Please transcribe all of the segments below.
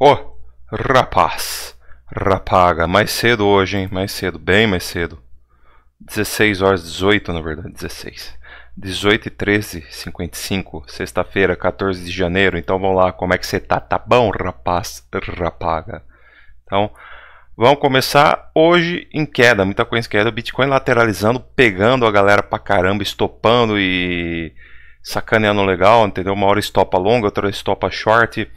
Oh, rapaz! Rapaga, mais cedo hoje, hein? Mais cedo, bem mais cedo. 16 horas 18, na verdade, 16. 18 e 13, 55, sexta-feira, 14 de janeiro. Então vamos lá, como é que você tá? Tá bom, rapaz? Rapaga. Então, vamos começar hoje em queda, muita coisa em queda, o Bitcoin lateralizando, pegando a galera pra caramba, estopando e sacaneando legal, entendeu? Uma hora estopa longa, outra estopa short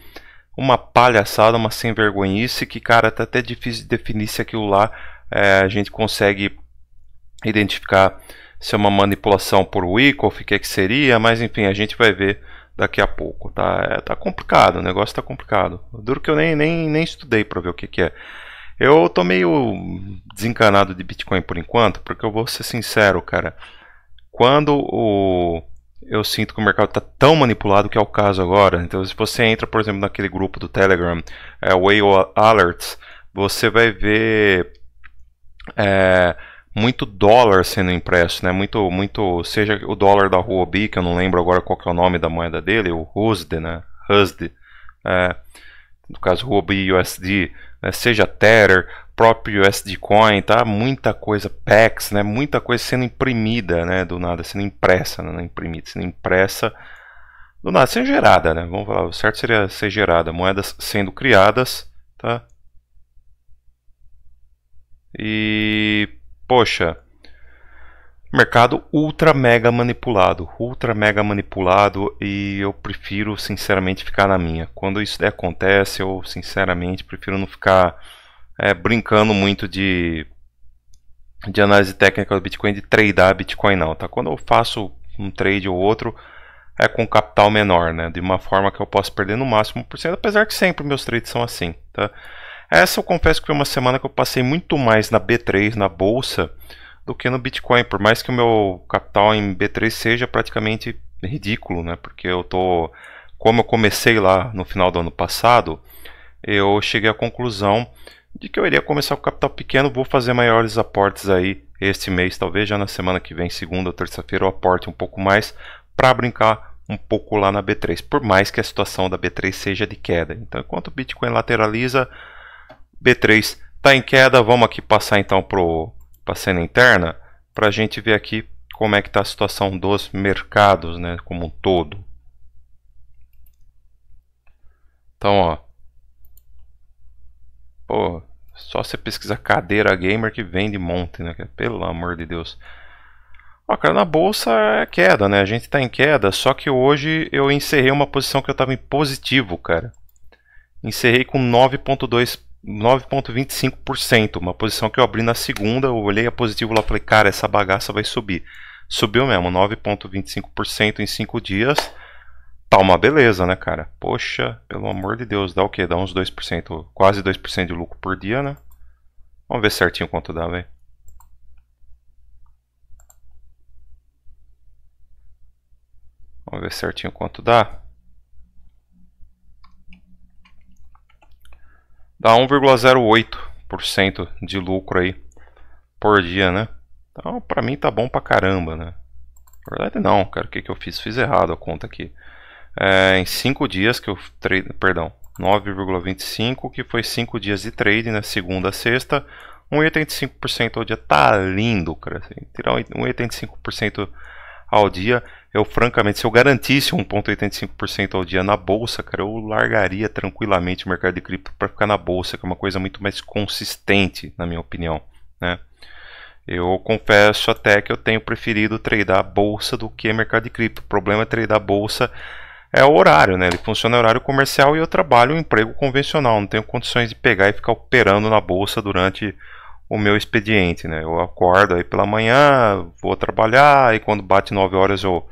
uma palhaçada, uma sem vergonhice que, cara, tá até difícil de definir se aquilo lá é, a gente consegue identificar se é uma manipulação por Wyckoff, o que é que seria, mas enfim, a gente vai ver daqui a pouco, tá? É, tá complicado, o negócio tá complicado. Duro que eu nem, nem, nem estudei para ver o que que é. Eu tô meio desencanado de Bitcoin por enquanto, porque eu vou ser sincero, cara. Quando o eu sinto que o mercado está tão manipulado que é o caso agora. Então, se você entra, por exemplo, naquele grupo do Telegram, é, Whale Alerts, você vai ver é, muito dólar sendo impresso, né? Muito, muito, seja o dólar da Huobi, que eu não lembro agora qual é o nome da moeda dele, o USD, né? USD, é, no caso Huobi USD, né? seja Tether, próprio USD Coin, tá? Muita coisa, PEX, né? Muita coisa sendo imprimida, né? Do nada, sendo impressa, né? não imprimida, sendo impressa. Do nada, sendo gerada, né? Vamos falar, o certo seria ser gerada. Moedas sendo criadas, tá? E, poxa, mercado ultra mega manipulado, ultra mega manipulado e eu prefiro sinceramente ficar na minha. Quando isso acontece, eu sinceramente prefiro não ficar é, brincando muito de, de análise técnica do Bitcoin, de tradear Bitcoin não, tá? Quando eu faço um trade ou outro, é com capital menor, né? De uma forma que eu posso perder no máximo 1%, apesar que sempre meus trades são assim, tá? Essa eu confesso que foi uma semana que eu passei muito mais na B3, na bolsa, do que no Bitcoin, por mais que o meu capital em B3 seja praticamente ridículo, né? Porque eu tô, como eu comecei lá no final do ano passado, eu cheguei à conclusão de que eu iria começar com capital pequeno, vou fazer maiores aportes aí este mês, talvez já na semana que vem, segunda ou terça-feira, eu aporte um pouco mais para brincar um pouco lá na B3, por mais que a situação da B3 seja de queda. Então, enquanto o Bitcoin lateraliza, B3 está em queda. Vamos aqui passar então para a cena interna para a gente ver aqui como é que está a situação dos mercados, né, como um todo. Então, ó. Só você pesquisar cadeira gamer que vende monte, né? Pelo amor de Deus. Ó, cara, na bolsa é queda, né? A gente tá em queda, só que hoje eu encerrei uma posição que eu tava em positivo, cara. Encerrei com 9.2 9.25%, uma posição que eu abri na segunda, eu olhei a positivo lá, falei, cara, essa bagaça vai subir. Subiu mesmo, 9.25% em 5 dias. Tá uma beleza, né, cara? Poxa, pelo amor de Deus, dá o quê? Dá uns 2%, quase 2% de lucro por dia, né? Vamos ver certinho quanto dá, velho. Vamos ver certinho quanto dá. Dá 1,08% de lucro aí por dia, né? Então, pra mim tá bom pra caramba, né? Na verdade não, cara. O que, que eu fiz? Fiz errado a conta aqui é, em 5 dias que eu trade, perdão, 9,25, que foi 5 dias de trade, né, segunda a sexta, 1,85% ao dia, tá lindo, cara, assim, tirar 1,85% ao dia, eu francamente, se eu garantisse 1,85% ao dia na bolsa, cara, eu largaria tranquilamente o mercado de cripto para ficar na bolsa, que é uma coisa muito mais consistente, na minha opinião, né. Eu confesso até que eu tenho preferido tradear a bolsa do que mercado de cripto. O problema é tradear a bolsa é o horário, né? Ele funciona horário comercial e eu trabalho um emprego convencional. Não tenho condições de pegar e ficar operando na bolsa durante o meu expediente, né? Eu acordo aí pela manhã, vou trabalhar e quando bate 9 horas eu,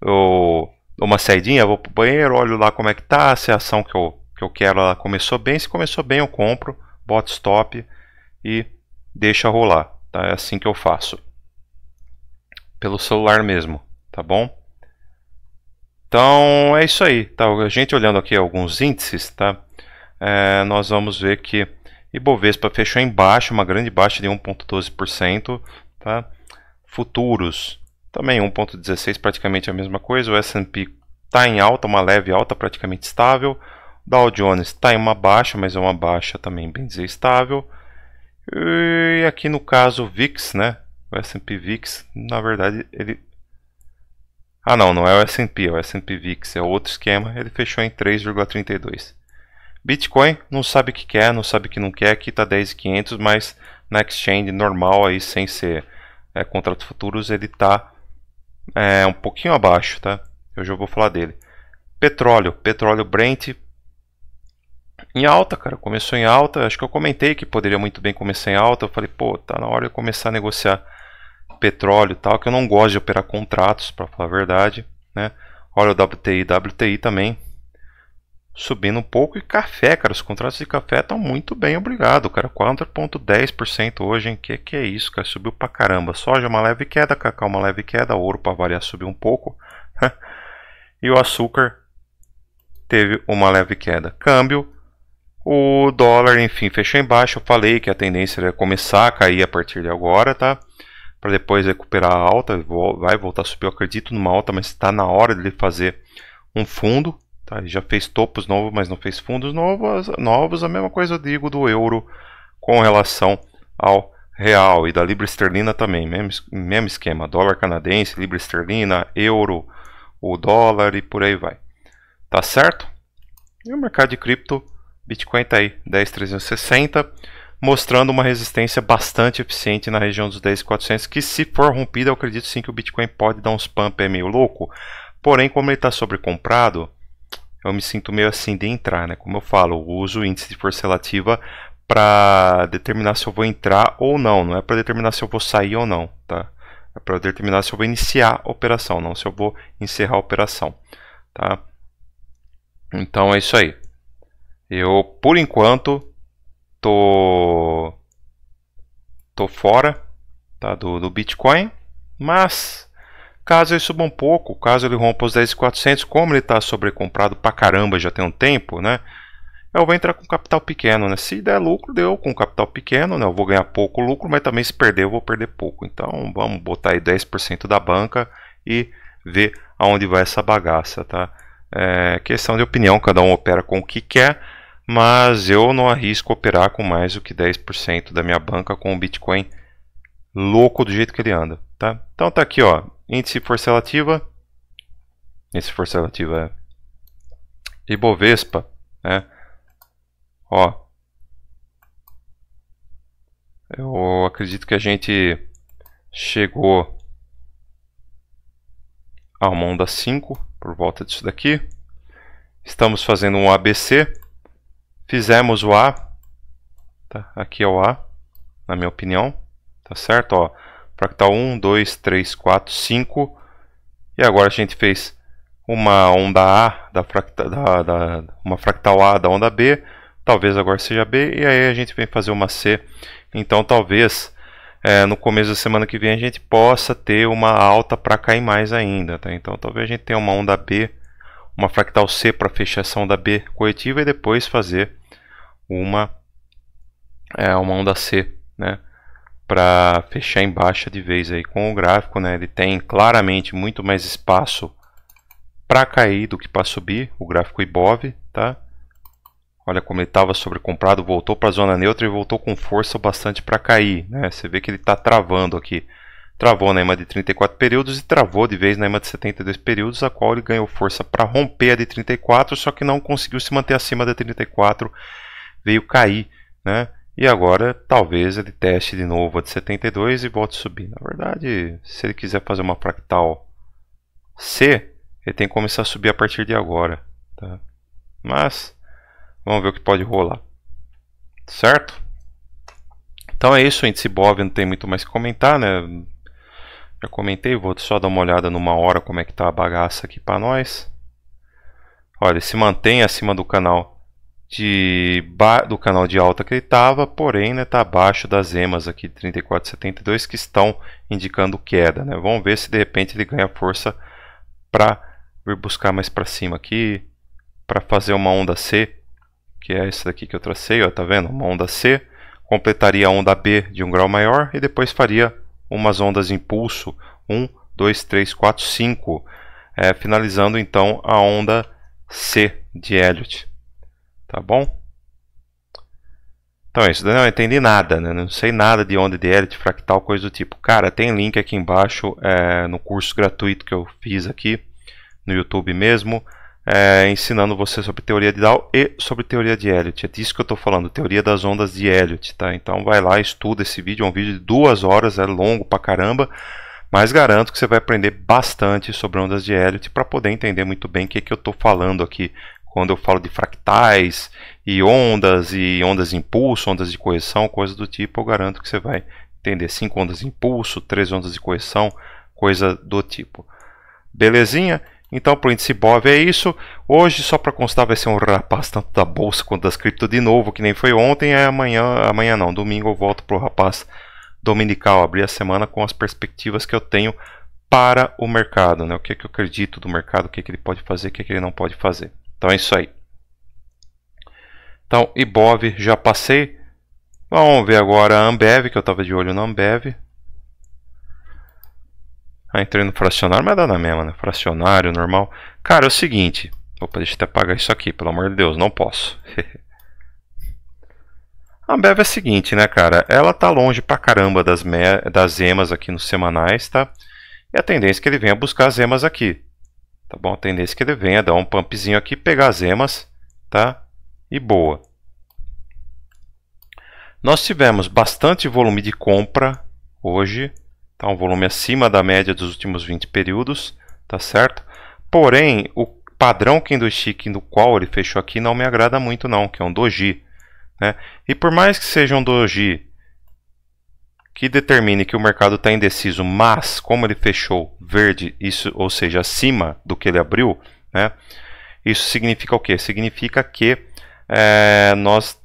eu dou uma saidinha, vou pro banheiro, olho lá como é que tá, se a ação que eu, que eu quero ela começou bem, se começou bem eu compro, boto stop e deixa rolar, tá? É assim que eu faço. Pelo celular mesmo, tá bom? Então é isso aí, tá? A gente olhando aqui alguns índices, tá? É, nós vamos ver que Ibovespa fechou em baixa, uma grande baixa de 1,12%, tá? Futuros também 1,16, praticamente a mesma coisa. O S&P está em alta, uma leve alta, praticamente estável. O Dow Jones está em uma baixa, mas é uma baixa também bem dizer estável. E aqui no caso VIX, né? O S&P VIX, na verdade, ele ah não, não é o S&P, é o S&P VIX, é outro esquema, ele fechou em 3,32. Bitcoin não sabe o que quer, não sabe o que não quer, aqui está 10.500, mas na exchange normal aí, sem ser é, contratos futuros, ele está é, um pouquinho abaixo, tá? Eu já vou falar dele. Petróleo, petróleo Brent em alta, cara, começou em alta, acho que eu comentei que poderia muito bem começar em alta, eu falei, pô, tá na hora de começar a negociar petróleo e tal, que eu não gosto de operar contratos, para falar a verdade. Né? Olha o WTI, WTI também subindo um pouco. E café, cara, os contratos de café estão muito bem, obrigado, cara. 4,10% hoje, hein? Que que é isso, cara? Subiu pra caramba. Soja, uma leve queda, cacau, uma leve queda, ouro para variar subiu um pouco. e o açúcar teve uma leve queda. Câmbio, o dólar, enfim, fechou embaixo. Eu falei que a tendência era começar a cair a partir de agora, tá? para depois recuperar a alta, vai voltar a subir, eu acredito numa alta, mas está na hora dele fazer um fundo, tá? Ele já fez topos novos, mas não fez fundos novos, novos, a mesma coisa eu digo do euro com relação ao real e da libra esterlina também, mesmo, mesmo esquema, dólar canadense, libra esterlina, euro, o dólar e por aí vai. Tá certo? E o mercado de cripto, Bitcoin está aí, 10.360 mostrando uma resistência bastante eficiente na região dos 10.400, que se for rompida, eu acredito sim que o Bitcoin pode dar uns pump meio louco, porém como ele está sobrecomprado, eu me sinto meio assim de entrar, né? Como eu falo, eu uso o índice de força relativa para determinar se eu vou entrar ou não, não é para determinar se eu vou sair ou não, tá? É para determinar se eu vou iniciar a operação, não se eu vou encerrar a operação, tá? Então é isso aí. Eu, por enquanto, tô, tô fora tá, do, do Bitcoin, mas caso ele suba um pouco, caso ele rompa os 10.400, como ele está sobrecomprado pra caramba já tem um tempo, né? Eu vou entrar com capital pequeno, né? Se der lucro, deu com capital pequeno, né? Eu vou ganhar pouco lucro, mas também se perder, eu vou perder pouco. Então, vamos botar aí 10% da banca e ver aonde vai essa bagaça, tá? É questão de opinião, cada um opera com o que quer mas eu não arrisco operar com mais do que 10% da minha banca com o Bitcoin louco do jeito que ele anda, tá? Então tá aqui, ó, índice força relativa, índice força relativa é Ibovespa, né? Ó, eu acredito que a gente chegou ao mão da 5 por volta disso daqui. Estamos fazendo um ABC, fizemos o A, tá? aqui é o A, na minha opinião, tá certo? Ó, fractal 1, 2, 3, 4, 5, e agora a gente fez uma onda A, da fracta, da, da, uma fractal A da onda B, talvez agora seja B, e aí a gente vem fazer uma C. Então talvez é, no começo da semana que vem a gente possa ter uma alta para cair mais ainda. Tá? Então talvez a gente tenha uma onda B, uma fractal C para fechar essa onda B coletiva e depois fazer uma, é, uma onda C, né? Para fechar em baixa de vez aí com o gráfico, né? Ele tem claramente muito mais espaço para cair do que para subir, o gráfico IBOV, tá? Olha como ele estava sobrecomprado, voltou para a zona neutra e voltou com força bastante para cair. Né? Você vê que ele está travando aqui. Travou na EMA de 34 períodos e travou de vez na EMA de 72 períodos, a qual ele ganhou força para romper a de 34, só que não conseguiu se manter acima da 34 veio cair, né? E agora talvez ele teste de novo a de 72 e volte a subir. Na verdade, se ele quiser fazer uma fractal C, ele tem que começar a subir a partir de agora. Tá? Mas vamos ver o que pode rolar. Certo? Então é isso, o índice BOV não tem muito mais que comentar, né? Já comentei, vou só dar uma olhada numa hora como é que tá a bagaça aqui para nós. Olha, se mantém acima do canal de do canal de alta que ele estava, porém está né, tá abaixo das emas aqui de 34,72 que estão indicando queda. Né? Vamos ver se de repente ele ganha força para vir buscar mais para cima aqui, para fazer uma onda C, que é essa daqui que eu tracei, ó, tá vendo? Uma onda C, completaria a onda B de um grau maior e depois faria umas ondas de impulso 1, 2, 3, 4, 5, finalizando então a onda C de Elliott. Tá bom? Então é isso, eu não entendi nada, né? não sei nada de onda de de fractal, coisa do tipo. Cara, tem link aqui embaixo é, no curso gratuito que eu fiz aqui no YouTube mesmo, é, ensinando você sobre teoria de Dow e sobre teoria de Elliot. É disso que eu estou falando, teoria das ondas de Elliot. Tá? Então vai lá, estuda esse vídeo, é um vídeo de duas horas, é longo pra caramba, mas garanto que você vai aprender bastante sobre ondas de Elliot para poder entender muito bem o que, que eu estou falando aqui quando eu falo de fractais e ondas e ondas de impulso, ondas de correção, coisas do tipo, eu garanto que você vai entender cinco ondas de impulso, três ondas de correção, coisa do tipo. Belezinha? Então, para o índice BOV é isso. Hoje, só para constar, vai ser um rapaz tanto da bolsa quanto das cripto de novo, que nem foi ontem. É amanhã, amanhã não, domingo eu volto para o rapaz dominical, abrir a semana com as perspectivas que eu tenho para o mercado, né? o que, é que eu acredito do mercado, o que, é que ele pode fazer, o que, é que ele não pode fazer. Então é isso aí. Então, Ibov, já passei. Vamos ver agora a Ambev, que eu estava de olho na Ambev. Aí entrei no fracionário, mas dá na mesma, né? Fracionário, normal. Cara, é o seguinte. Opa, deixa eu até apagar isso aqui, pelo amor de Deus, não posso. a Ambev é o seguinte, né, cara? Ela tá longe pra caramba das, me... das emas aqui nos semanais, tá? E a tendência é que ele venha buscar as emas aqui tá bom? A tendência é que ele venha dar um pumpzinho aqui, pegar as emas, tá? E boa. Nós tivemos bastante volume de compra hoje, tá? Um volume acima da média dos últimos 20 períodos, tá certo? Porém, o padrão Kendoshiki no qual ele fechou aqui não me agrada muito não, que é um doji, né? E por mais que seja um doji que determine que o mercado está indeciso, mas como ele fechou verde, isso, ou seja, acima do que ele abriu, né, isso significa o quê? Significa que é, nós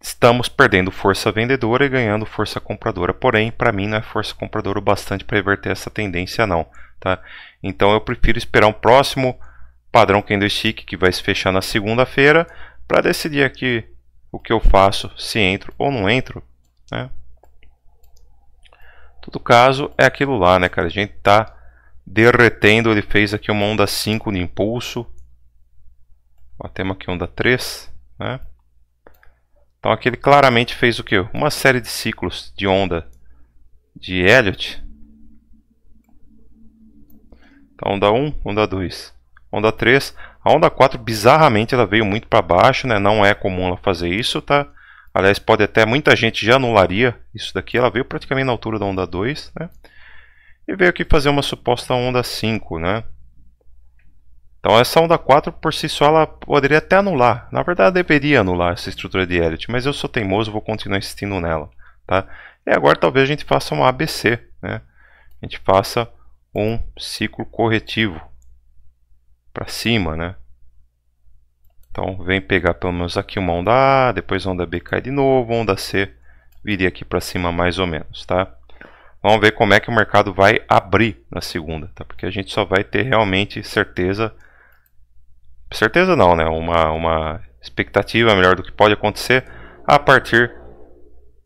estamos perdendo força vendedora e ganhando força compradora. Porém, para mim não é força compradora o bastante para reverter essa tendência não, tá? Então eu prefiro esperar um próximo padrão candlestick que vai se fechar na segunda-feira para decidir aqui o que eu faço, se entro ou não entro, né? todo caso, é aquilo lá, né, cara? A gente tá derretendo. Ele fez aqui uma onda 5 de impulso. Batemos aqui onda 3, né? Então aqui ele claramente fez o que? Uma série de ciclos de onda de Elliot. Então onda 1, onda 2, onda 3. A onda 4, bizarramente, ela veio muito para baixo, né? Não é comum ela fazer isso, tá? Aliás, pode até muita gente já anularia isso daqui. Ela veio praticamente na altura da onda 2, né? E veio aqui fazer uma suposta onda 5, né? Então essa onda 4 por si só ela poderia até anular. Na verdade, deveria anular essa estrutura de Elliott, mas eu sou teimoso, vou continuar insistindo nela, tá? E agora talvez a gente faça uma ABC, né? A gente faça um ciclo corretivo para cima, né? Então vem pegar pelo menos aqui uma onda A, depois a onda B cai de novo, a onda C viria aqui para cima mais ou menos, tá? Vamos ver como é que o mercado vai abrir na segunda, tá? Porque a gente só vai ter realmente certeza, certeza não, né? Uma, uma expectativa melhor do que pode acontecer a partir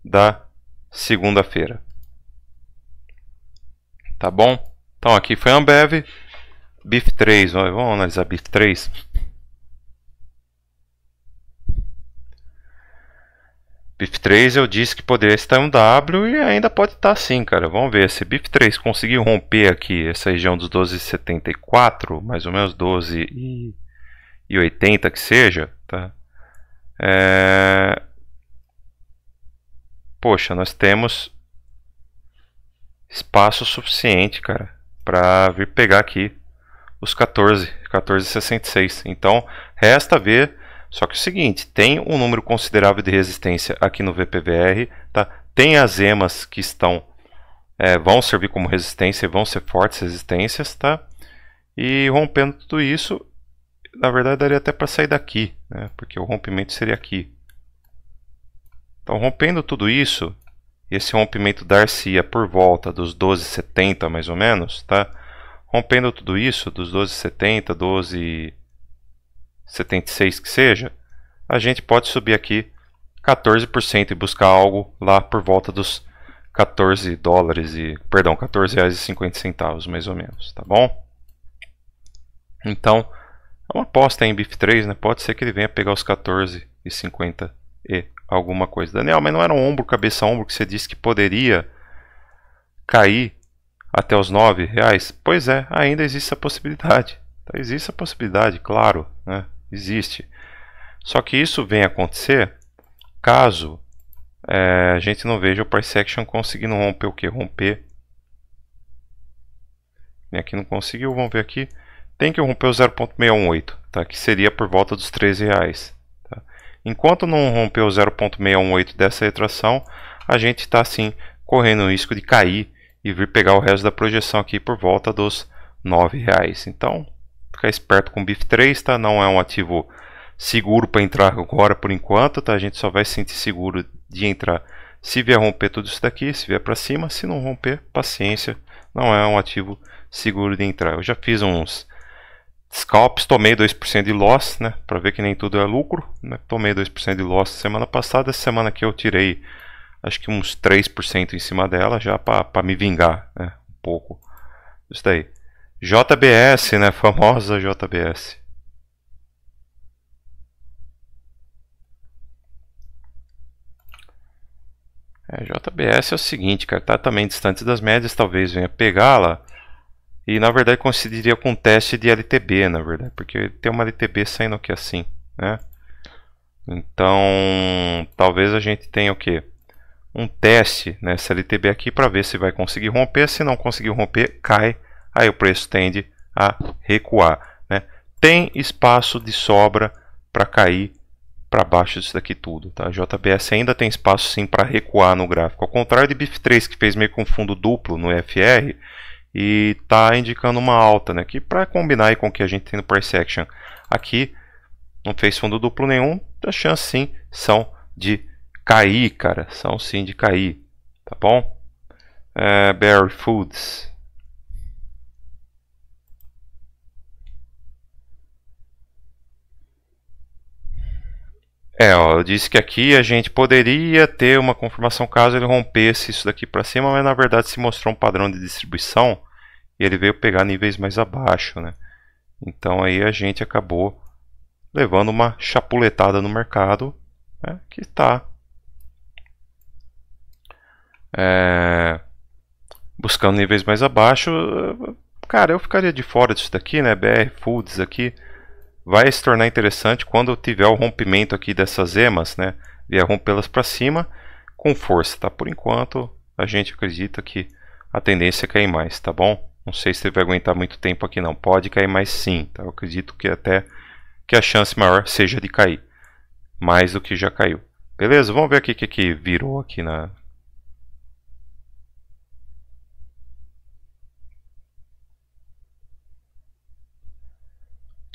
da segunda-feira. Tá bom? Então aqui foi a Ambev, BIF3, vamos analisar BIF3. BIF3 eu disse que poderia estar em um W e ainda pode estar sim, cara. Vamos ver se BIF3 conseguir romper aqui essa região dos 12,74, mais ou menos 12,80 que seja, tá? É... Poxa, nós temos espaço suficiente, cara, para vir pegar aqui os 14, 14,66. Então, resta ver só que é o seguinte, tem um número considerável de resistência aqui no VPVR, tá? tem as emas que estão é, vão servir como resistência, vão ser fortes resistências, tá? E rompendo tudo isso, na verdade daria até para sair daqui, né? porque o rompimento seria aqui. Então rompendo tudo isso, esse rompimento dar-se-ia por volta dos 12,70 mais ou menos, tá? Rompendo tudo isso, dos 12,70, 12... ,70, 12 76 que seja, a gente pode subir aqui 14% e buscar algo lá por volta dos 14 dólares e, perdão, 14 reais e 50 centavos mais ou menos, tá bom? Então, é uma aposta em BIF3, né? Pode ser que ele venha pegar os 14 e 50 e alguma coisa. Daniel, mas não era um ombro, cabeça ombro que você disse que poderia cair até os 9 reais? Pois é, ainda existe a possibilidade. Tá, existe a possibilidade, claro, né? existe. Só que isso vem acontecer caso é, a gente não veja o price action conseguindo romper o que? Romper. E aqui não conseguiu, vamos ver aqui. Tem que romper o 0.618, tá? que seria por volta dos 13 reais. Tá? Enquanto não romper o 0.618 dessa retração, a gente está assim correndo o risco de cair e vir pegar o resto da projeção aqui por volta dos 9 reais. Então, ficar esperto com o BIF3, tá? Não é um ativo seguro para entrar agora por enquanto, tá? A gente só vai se sentir seguro de entrar se vier romper tudo isso daqui, se vier para cima, se não romper, paciência, não é um ativo seguro de entrar. Eu já fiz uns scalps, tomei 2% de loss, né, para ver que nem tudo é lucro, né? Tomei 2% de loss semana passada, essa semana aqui eu tirei acho que uns 3% em cima dela já para me vingar, né, um pouco. Isso daí. JBS, né? Famosa JBS. É, JBS é o seguinte, cara, tá também distante das médias, talvez venha pegá-la. E na verdade coincidiria com um teste de LTB, na verdade, porque tem uma LTB saindo aqui assim, né? Então, talvez a gente tenha o quê? Um teste nessa né? LTB aqui para ver se vai conseguir romper. Se não conseguir romper, cai aí o preço tende a recuar. Né? Tem espaço de sobra para cair para baixo disso daqui tudo. Tá? JBS ainda tem espaço sim para recuar no gráfico. Ao contrário de BIF3, que fez meio com um fundo duplo no FR e está indicando uma alta, né? que para combinar com o que a gente tem no price action aqui, não fez fundo duplo nenhum, as chances sim são de cair, cara. São sim de cair, tá bom? É, Bear Foods, É, ó, eu disse que aqui a gente poderia ter uma confirmação caso ele rompesse isso daqui para cima, mas na verdade se mostrou um padrão de distribuição e ele veio pegar níveis mais abaixo, né? Então aí a gente acabou levando uma chapuletada no mercado né, que está é, buscando níveis mais abaixo. Cara, eu ficaria de fora disso daqui, né? BR Foods aqui vai se tornar interessante quando eu tiver o rompimento aqui dessas emas, né? Vier rompê-las para cima com força, tá? Por enquanto, a gente acredita que a tendência é cair mais, tá bom? Não sei se ele vai aguentar muito tempo aqui não. Pode cair mais sim, tá? Eu acredito que até que a chance maior seja de cair. Mais do que já caiu. Beleza? Vamos ver aqui o que, que virou aqui na,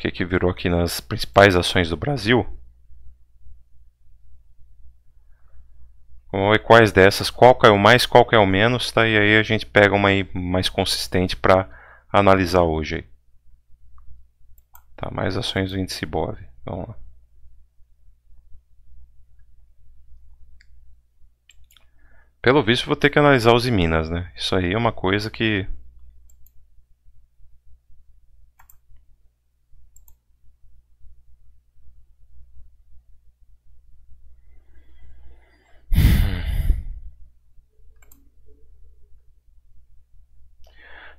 que, que virou aqui nas principais ações do Brasil. E quais dessas, qual caiu é mais, qual caiu é menos, tá? E aí a gente pega uma aí mais consistente para analisar hoje. Aí. Tá, mais ações do índice BOV. Vamos lá. Pelo visto vou ter que analisar os Minas, né? Isso aí é uma coisa que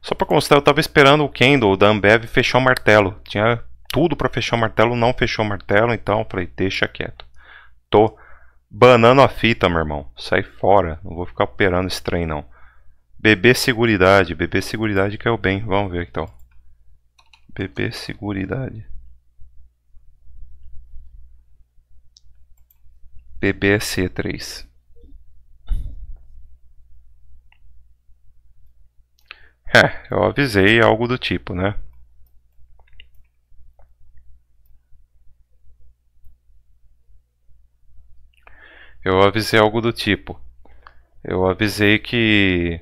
Só para constar, eu tava esperando o Kendall da Ambev fechar o martelo. Tinha tudo para fechar o martelo, não fechou o martelo, então falei, deixa quieto. Tô banando a fita, meu irmão. Sai fora, não vou ficar operando esse trem não. BB Seguridade, BB Seguridade que é o bem. Vamos ver que tal. Então. BB Seguridade. BBSC3. É, eu avisei algo do tipo, né? Eu avisei algo do tipo. Eu avisei que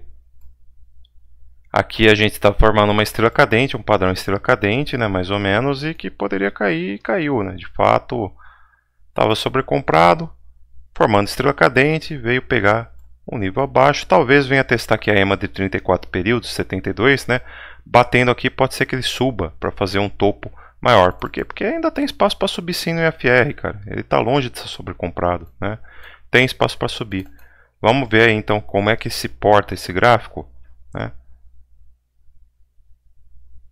aqui a gente está formando uma estrela cadente, um padrão estrela cadente, né, mais ou menos, e que poderia cair e caiu, né? De fato, estava sobrecomprado, formando estrela cadente, veio pegar um nível abaixo. Talvez venha testar aqui a EMA de 34 períodos, 72, né? Batendo aqui, pode ser que ele suba para fazer um topo maior. Por quê? Porque ainda tem espaço para subir sim no IFR, cara. Ele está longe de ser sobrecomprado, né? Tem espaço para subir. Vamos ver aí, então como é que se porta esse gráfico, né?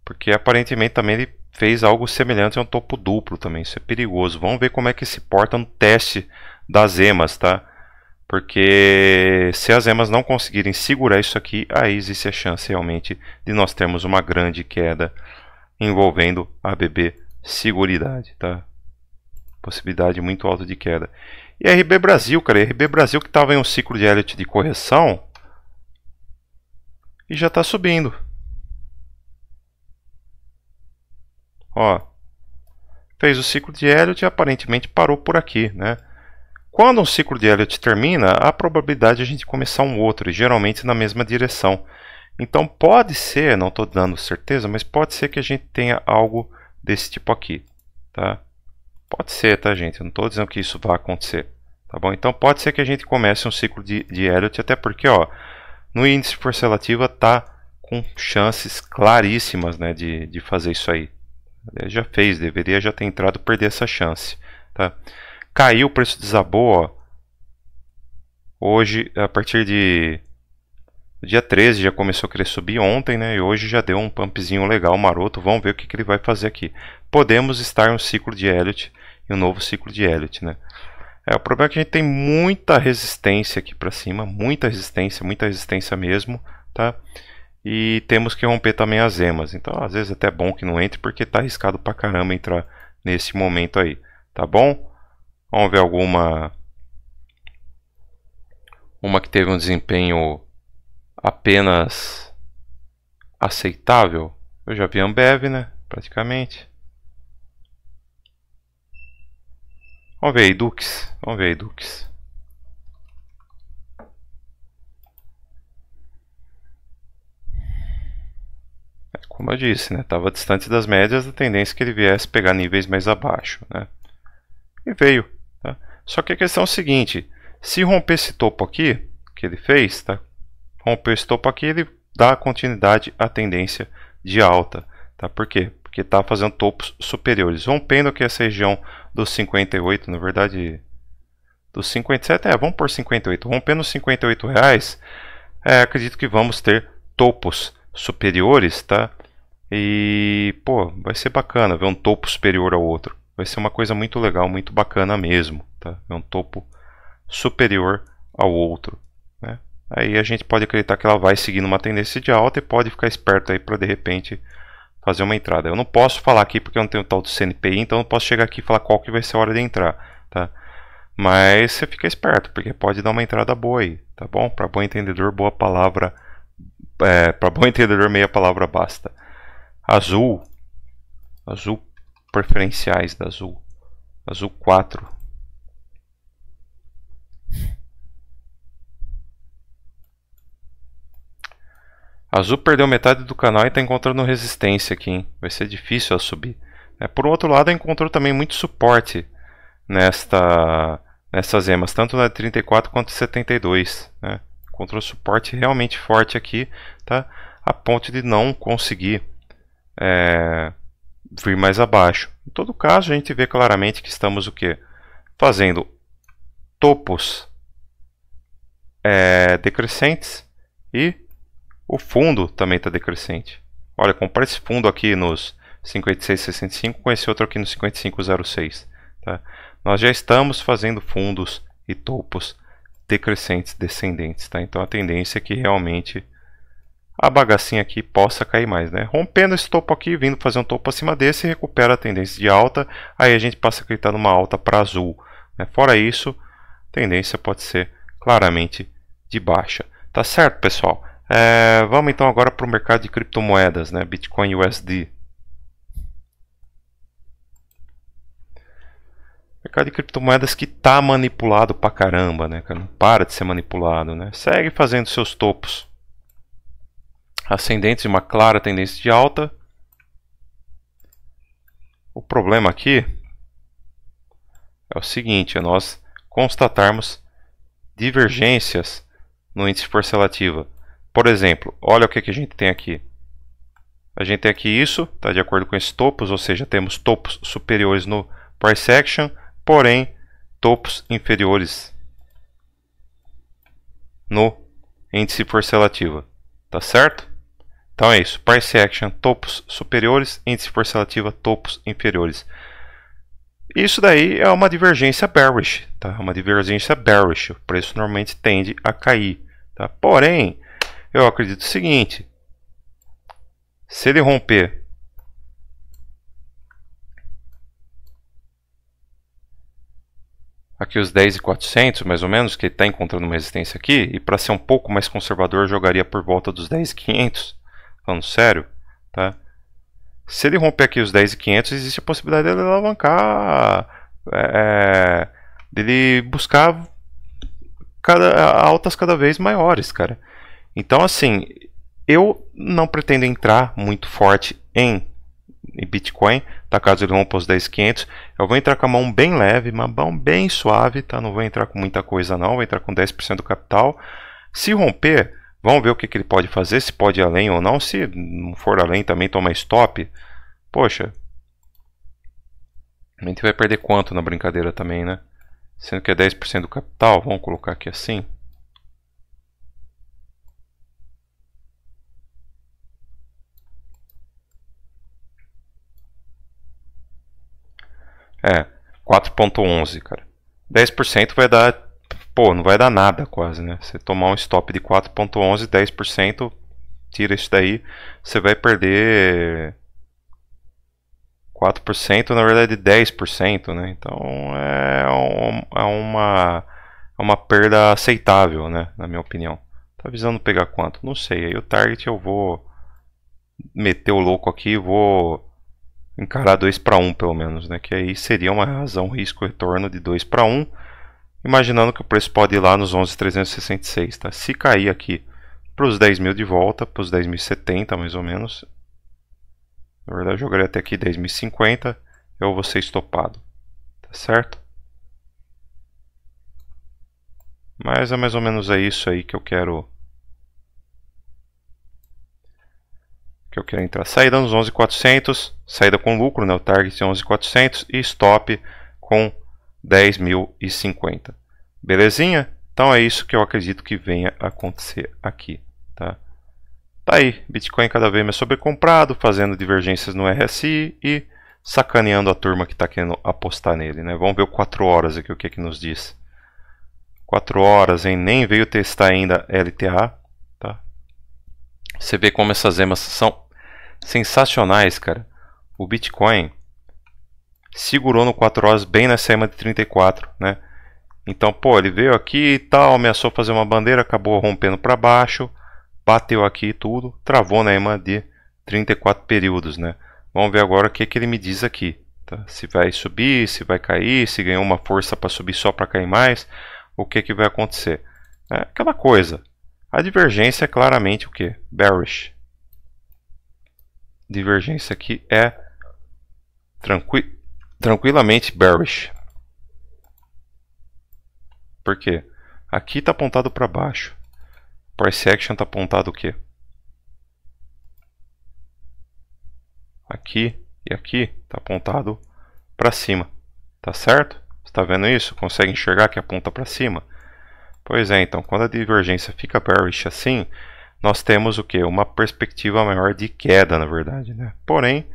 Porque aparentemente também ele fez algo semelhante a um topo duplo também. Isso é perigoso. Vamos ver como é que se porta no teste das emas, tá? Porque se as emas não conseguirem segurar isso aqui, aí existe a chance realmente de nós termos uma grande queda envolvendo a BB Seguridade, tá? Possibilidade muito alta de queda. E RB Brasil, cara, RB Brasil que estava em um ciclo de Elliott de correção e já está subindo. Ó, fez o ciclo de Elliott e aparentemente parou por aqui, né? Quando um ciclo de Elliot termina, há probabilidade de a gente começar um outro, e geralmente na mesma direção. Então pode ser, não estou dando certeza, mas pode ser que a gente tenha algo desse tipo aqui. Tá? Pode ser, tá gente? não estou dizendo que isso vai acontecer. Tá bom? Então pode ser que a gente comece um ciclo de, de Elliot, até porque ó, no índice força relativa está com chances claríssimas né, de, de fazer isso aí. já fez, deveria já ter entrado perder essa chance. Tá? caiu, o preço desabou. Ó. Hoje, a partir de dia 13, já começou a querer subir ontem, né? E hoje já deu um pumpzinho legal, maroto. Vamos ver o que, que ele vai fazer aqui. Podemos estar em um ciclo de Elliot e um novo ciclo de Elliot, né? É, o problema é que a gente tem muita resistência aqui para cima, muita resistência, muita resistência mesmo, tá? E temos que romper também as emas. Então, às vezes é até é bom que não entre, porque tá arriscado pra caramba entrar nesse momento aí, tá bom? Vamos ver alguma. Uma que teve um desempenho apenas aceitável. Eu já vi Ambev, né? Praticamente. Vamos ver aí, Dux. Vamos ver aí, Dux. É, como eu disse, né? Estava distante das médias, a tendência é que ele viesse pegar níveis mais abaixo, né? E veio. Só que a questão é o seguinte, se romper esse topo aqui, que ele fez, tá? romper esse topo aqui, ele dá continuidade à tendência de alta. Tá? Por quê? Porque está fazendo topos superiores. Rompendo aqui essa região dos 58, na verdade, dos 57, é, vamos por 58. Rompendo os 58 reais, é, acredito que vamos ter topos superiores, tá? E, pô, vai ser bacana ver um topo superior ao outro. Vai ser uma coisa muito legal, muito bacana mesmo tá? é um topo superior ao outro. Né? Aí a gente pode acreditar que ela vai seguindo uma tendência de alta e pode ficar esperto aí para de repente fazer uma entrada. Eu não posso falar aqui porque eu não tenho o tal do CNPI, então eu não posso chegar aqui e falar qual que vai ser a hora de entrar, tá? Mas você fica esperto, porque pode dar uma entrada boa aí, tá bom? Para bom entendedor, boa palavra. É, para bom entendedor, meia palavra basta. Azul. Azul preferenciais da Azul. Azul 4. Azul perdeu metade do canal e está encontrando resistência aqui, hein? Vai ser difícil a subir. É, por outro lado, encontrou também muito suporte nesta, nessas emas, tanto na 34 quanto 72. Né? Encontrou suporte realmente forte aqui, tá? a ponto de não conseguir é, vir mais abaixo. Em todo caso, a gente vê claramente que estamos o quê? Fazendo topos é, decrescentes e o fundo também está decrescente. Olha, comprar esse fundo aqui nos 5665 com esse outro aqui nos 5506. Tá? Nós já estamos fazendo fundos e topos decrescentes, descendentes. Tá? Então a tendência é que realmente a bagacinha aqui possa cair mais. Né? Rompendo esse topo aqui, vindo fazer um topo acima desse, recupera a tendência de alta. Aí a gente passa a acreditar numa alta para azul. Né? Fora isso, a tendência pode ser claramente de baixa. Tá certo, pessoal? É, vamos então agora para o mercado de criptomoedas, né? Bitcoin USD. Mercado de criptomoedas que tá manipulado pra caramba, né, Que Não para de ser manipulado, né? Segue fazendo seus topos ascendentes e uma clara tendência de alta. O problema aqui é o seguinte, é nós constatarmos divergências no índice relativa. Por exemplo, olha o que, que a gente tem aqui. A gente tem aqui isso, tá de acordo com esses topos, ou seja, temos topos superiores no price action, porém topos inferiores no índice força relativa, tá certo? Então é isso, price action, topos superiores, índice força relativa, topos inferiores. Isso daí é uma divergência bearish, tá? É uma divergência bearish, o preço normalmente tende a cair, tá? Porém, eu acredito o seguinte: se ele romper aqui os 10,400 mais ou menos, que ele está encontrando uma resistência aqui, e para ser um pouco mais conservador, jogaria por volta dos 10,500, falando sério, tá? Se ele romper aqui os 10,500, existe a possibilidade dele alavancar, é, é, dele buscar cada, altas cada vez maiores, cara. Então, assim, eu não pretendo entrar muito forte em Bitcoin, tá? Caso ele rompa os 10.500, eu vou entrar com a mão bem leve, uma mão bem suave, tá? Não vou entrar com muita coisa não, vou entrar com 10% do capital. Se romper, vamos ver o que, que ele pode fazer, se pode ir além ou não. Se não for além também, toma stop. Poxa, a gente vai perder quanto na brincadeira também, né? Sendo que é 10% do capital, vamos colocar aqui assim. É, 4.11, cara. 10% vai dar. Pô, não vai dar nada quase, né? Você tomar um stop de 4.11, 10%, tira isso daí, você vai perder 4%, na verdade 10%, né? Então é, um, é uma, é uma perda aceitável, né? Na minha opinião. Tá visando pegar quanto? Não sei. Aí o target eu vou meter o louco aqui, vou encarar 2 para 1 pelo menos, né? que aí seria uma razão risco-retorno de 2 para 1, imaginando que o preço pode ir lá nos 11.366. Tá? Se cair aqui para os 10 mil de volta, para os 10.070 mais ou menos, na verdade eu jogaria até aqui 10.050, eu vou ser estopado, tá certo? Mas é mais ou menos é isso aí que eu quero que eu quero entrar. Saída nos 11.400, saída com lucro, né, o target 11.400 é e stop com 10.050. Belezinha? Então é isso que eu acredito que venha acontecer aqui. Tá, tá aí, Bitcoin cada vez mais sobrecomprado, fazendo divergências no RSI e sacaneando a turma que está querendo apostar nele. Né? Vamos ver o 4 horas aqui, o que, é que nos diz. 4 horas, hein? Nem veio testar ainda LTA. Tá? Você vê como essas emas são sensacionais, cara. O Bitcoin segurou no 4 horas bem na cima de 34, né? Então, pô, ele veio aqui e tal, ameaçou fazer uma bandeira, acabou rompendo para baixo, bateu aqui e tudo, travou na EMA de 34 períodos, né? Vamos ver agora o que, que ele me diz aqui. Tá? Se vai subir, se vai cair, se ganhou uma força para subir só para cair mais, o que, que vai acontecer? É aquela coisa. A divergência é claramente o que? Bearish divergência aqui é tranqui tranquilamente bearish. Por quê? Aqui está apontado para baixo. Price action está apontado o quê? Aqui e aqui está apontado para cima. Tá certo? está vendo isso? Consegue enxergar que aponta para cima? Pois é, então, quando a divergência fica bearish assim, nós temos o que? Uma perspectiva maior de queda, na verdade. Né? Porém,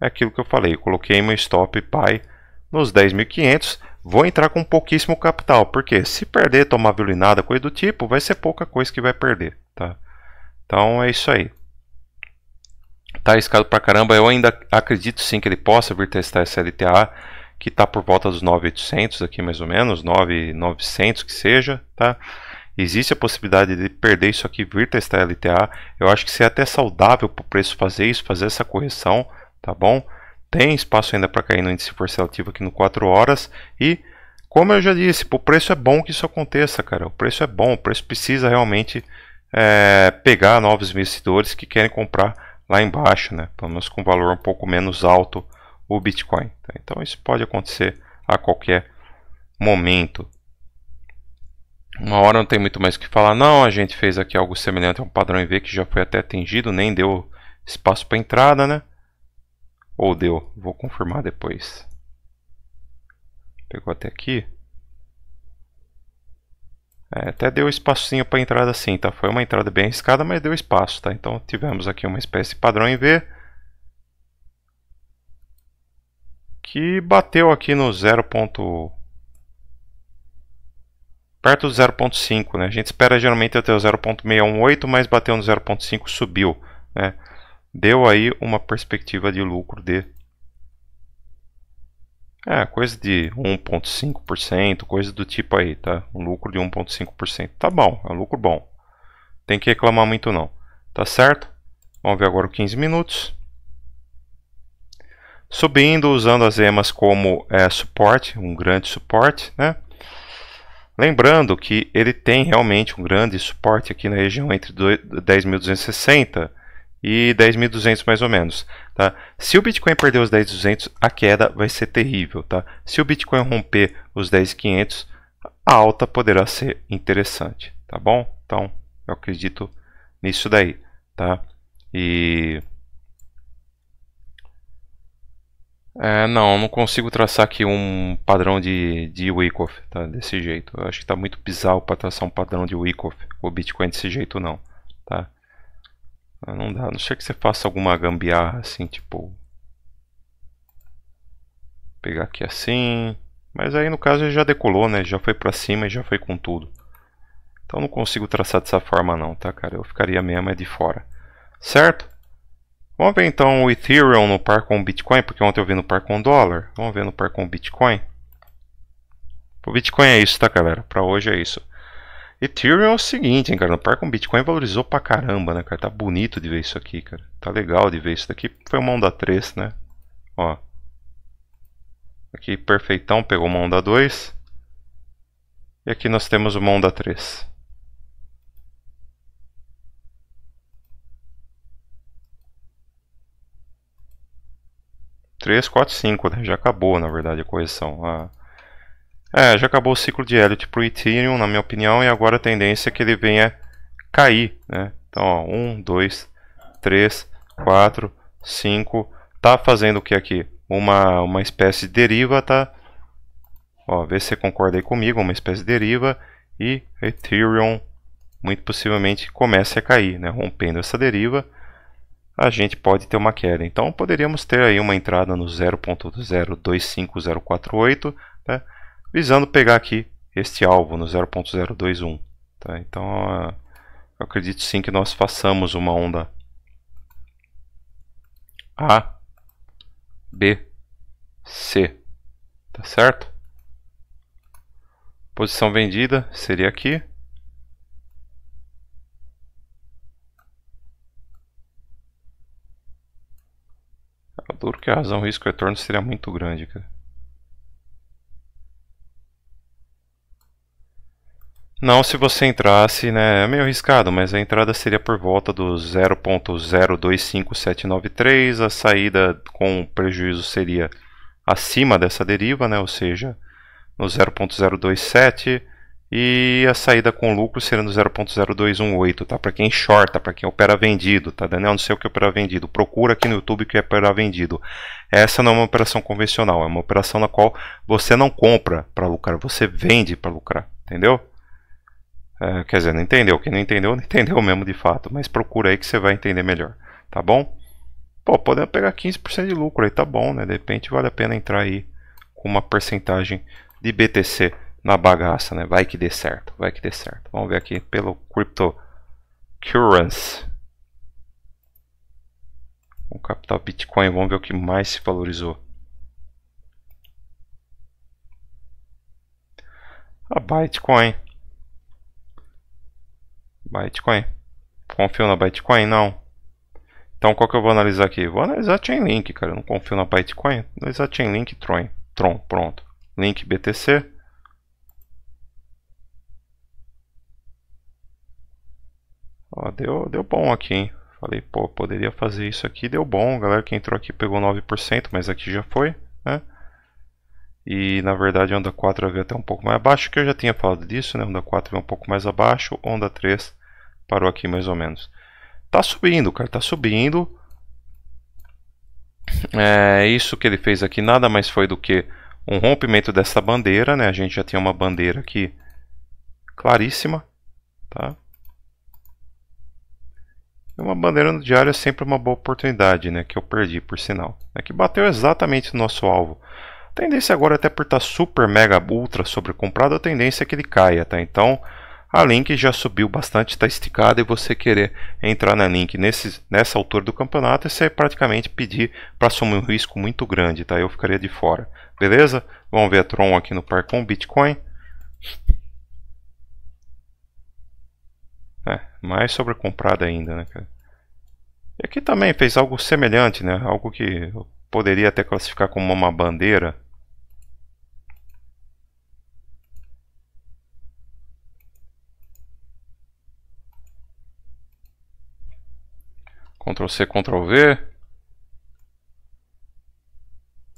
é aquilo que eu falei, eu coloquei meu stop pai nos 10.500, vou entrar com pouquíssimo capital, porque se perder, tomar violinada, coisa do tipo, vai ser pouca coisa que vai perder. Tá? Então é isso aí. Tá arriscado pra caramba, eu ainda acredito sim que ele possa vir testar essa LTA, que está por volta dos 9.800 aqui mais ou menos, 9.900 que seja, tá? Existe a possibilidade de perder isso aqui, vir testar LTA. Eu acho que seria até saudável para o preço fazer isso, fazer essa correção, tá bom? Tem espaço ainda para cair no índice força ativo aqui no 4 horas e como eu já disse, o preço é bom que isso aconteça, cara. O preço é bom, o preço precisa realmente é, pegar novos investidores que querem comprar lá embaixo, né? Pelo menos com valor um pouco menos alto o Bitcoin. Tá? Então isso pode acontecer a qualquer momento. Uma hora não tem muito mais o que falar, não. A gente fez aqui algo semelhante a um padrão IV que já foi até atingido, nem deu espaço para entrada, né? Ou deu? Vou confirmar depois. Pegou até aqui. É, até deu espacinho para entrada sim, tá? Foi uma entrada bem arriscada, mas deu espaço, tá? Então tivemos aqui uma espécie de padrão em V. Que bateu aqui no 0.1 perto do 0.5. Né? A gente espera geralmente até o 0.618, mas bateu no 0.5 subiu. Né? Deu aí uma perspectiva de lucro de é, coisa de 1,5%, coisa do tipo aí, tá? Um lucro de 1,5%. Tá bom, é um lucro bom. Tem que reclamar muito não. Tá certo? Vamos ver agora o 15 minutos. Subindo, usando as emas como é, suporte, um grande suporte, né? Lembrando que ele tem realmente um grande suporte aqui na região entre 10.260 e 10.200 mais ou menos. Tá? Se o Bitcoin perder os 10.200, a queda vai ser terrível. Tá? Se o Bitcoin romper os 10.500, a alta poderá ser interessante. Tá bom? Então, eu acredito nisso daí. Tá? E É, não, não consigo traçar aqui um padrão de, de Wyckoff, tá? Desse jeito. Eu acho que está muito bizarro para traçar um padrão de Wyckoff, o Bitcoin desse jeito não, tá? Ah, não dá, a não ser que você faça alguma gambiarra assim, tipo... Pegar aqui assim... Mas aí no caso já decolou, né? Já foi para cima e já foi com tudo. Então não consigo traçar dessa forma não, tá, cara? Eu ficaria mesmo é de fora. Certo? Vamos ver então o Ethereum no par com o Bitcoin, porque ontem eu vi no par com o dólar. Vamos ver no par com o Bitcoin. O Bitcoin é isso, tá, galera? Para hoje é isso. Ethereum é o seguinte, hein, cara. No par com o Bitcoin valorizou pra caramba, né, cara? Tá bonito de ver isso aqui, cara. Tá legal de ver isso daqui. Foi uma onda 3, né? Ó. Aqui perfeitão, pegou uma onda 2. E aqui nós temos uma onda 3. 3, 4, 5, né? já acabou na verdade a correção. Ah. É, já acabou o ciclo de Elliott para o Ethereum, na minha opinião, e agora a tendência é que ele venha cair. Né? Então, 1, 2, 3, 4, 5. está fazendo o que aqui? Uma, uma espécie de deriva, tá? Ó, vê se você concorda aí comigo, uma espécie de deriva. E Ethereum muito possivelmente comece a cair, né? rompendo essa deriva a gente pode ter uma queda. Então poderíamos ter aí uma entrada no 0.025048, né, visando pegar aqui este alvo no 0.021. Tá? Então eu acredito sim que nós façamos uma onda A, B, C, tá certo? Posição vendida seria aqui. porque que a razão risco-retorno seria muito grande, cara. Não, se você entrasse, né, é meio arriscado, mas a entrada seria por volta do 0.025793, a saída com prejuízo seria acima dessa deriva, né, ou seja, no 0.027, e a saída com lucro sendo 0.0218, tá? Para quem shorta, para quem opera vendido, tá? Daniel, não sei o que é opera vendido. Procura aqui no YouTube que é opera vendido. Essa não é uma operação convencional, é uma operação na qual você não compra para lucrar, você vende para lucrar, entendeu? É, quer dizer, não entendeu? Quem não entendeu, não entendeu mesmo de fato, mas procura aí que você vai entender melhor, tá bom? Pô, podemos pegar 15% de lucro aí, tá bom, né? De repente vale a pena entrar aí com uma percentagem de BTC na bagaça, né? Vai que dê certo, vai que dê certo. Vamos ver aqui pelo cryptocurrency. O capital Bitcoin, vamos ver o que mais se valorizou. A Bitcoin. Bitcoin. Confio na Bitcoin? Não. Então qual que eu vou analisar aqui? Vou analisar Chainlink, cara. Eu não confio na Bitcoin. Vou analisar Chainlink Tron. Tron, pronto. Link BTC. Ó, deu, deu bom aqui, hein? Falei, pô, poderia fazer isso aqui, deu bom. A galera que entrou aqui pegou 9%, mas aqui já foi, né? E na verdade onda 4 veio até um pouco mais abaixo, que eu já tinha falado disso, né? Onda 4 veio um pouco mais abaixo, onda 3 parou aqui mais ou menos. Tá subindo, cara, tá subindo. É, isso que ele fez aqui nada mais foi do que um rompimento dessa bandeira, né? A gente já tinha uma bandeira aqui claríssima, tá? Uma bandeira no diário é sempre uma boa oportunidade, né? Que eu perdi, por sinal. É que bateu exatamente no nosso alvo. A tendência agora, é até por estar super, mega, ultra sobrecomprado, a tendência é que ele caia, tá? Então, a Link já subiu bastante, está esticada e você querer entrar na Link nesse, nessa altura do campeonato, isso é praticamente pedir para assumir um risco muito grande, tá? Eu ficaria de fora, beleza? Vamos ver a Tron aqui no par com Bitcoin. É, mais sobrecomprada ainda, né, cara? E aqui também fez algo semelhante, né? Algo que eu poderia até classificar como uma bandeira. Ctrl C, Ctrl V.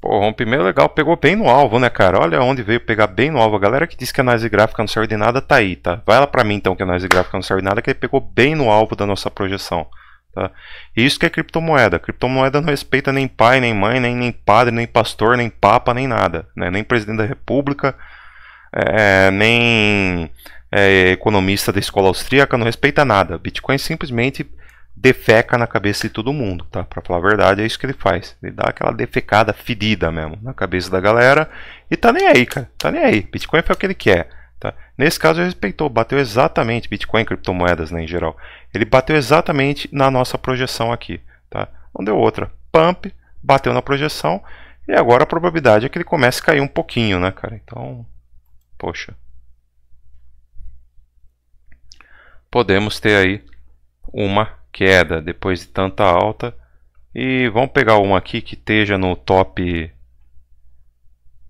Pô, rompimento é legal, pegou bem no alvo, né, cara? Olha onde veio pegar bem no alvo. A galera que diz que a análise gráfica não serve de nada tá aí, tá? Vai lá pra mim então que a análise gráfica não serve de nada, que ele pegou bem no alvo da nossa projeção. Tá? E isso que é criptomoeda. Criptomoeda não respeita nem pai, nem mãe, nem, nem padre, nem pastor, nem papa, nem nada. Né? Nem presidente da república, é, nem é, economista da escola austríaca, não respeita nada. Bitcoin simplesmente defeca na cabeça de todo mundo, tá? Para falar a verdade, é isso que ele faz. Ele dá aquela defecada fedida mesmo na cabeça da galera e tá nem aí, cara. Tá nem aí. Bitcoin foi o que ele quer, tá? Nesse caso ele respeitou, bateu exatamente Bitcoin, e criptomoedas, né, em geral. Ele bateu exatamente na nossa projeção aqui, tá? Não deu outra. Pump, bateu na projeção e agora a probabilidade é que ele comece a cair um pouquinho, né, cara? Então, poxa. Podemos ter aí uma queda depois de tanta alta. E vamos pegar uma aqui que esteja no top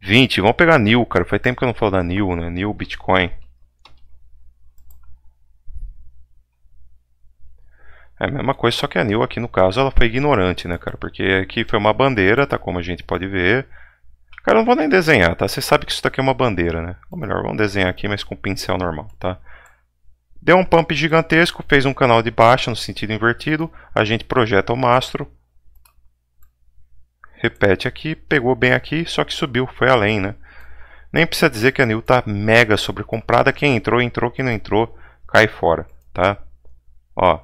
20. Vamos pegar Nil, cara. Faz tempo que eu não falo da Nil, né? Nil Bitcoin. É a mesma coisa, só que a Nil aqui no caso ela foi ignorante, né, cara? Porque aqui foi uma bandeira, tá? Como a gente pode ver. Cara, eu não vou nem desenhar, tá? Você sabe que isso daqui é uma bandeira, né? Ou melhor, vamos desenhar aqui, mas com pincel normal, tá? Deu um pump gigantesco, fez um canal de baixa no sentido invertido, a gente projeta o mastro, repete aqui, pegou bem aqui, só que subiu, foi além, né? Nem precisa dizer que a NIL tá mega sobrecomprada, quem entrou, entrou, quem não entrou, cai fora, tá? Ó,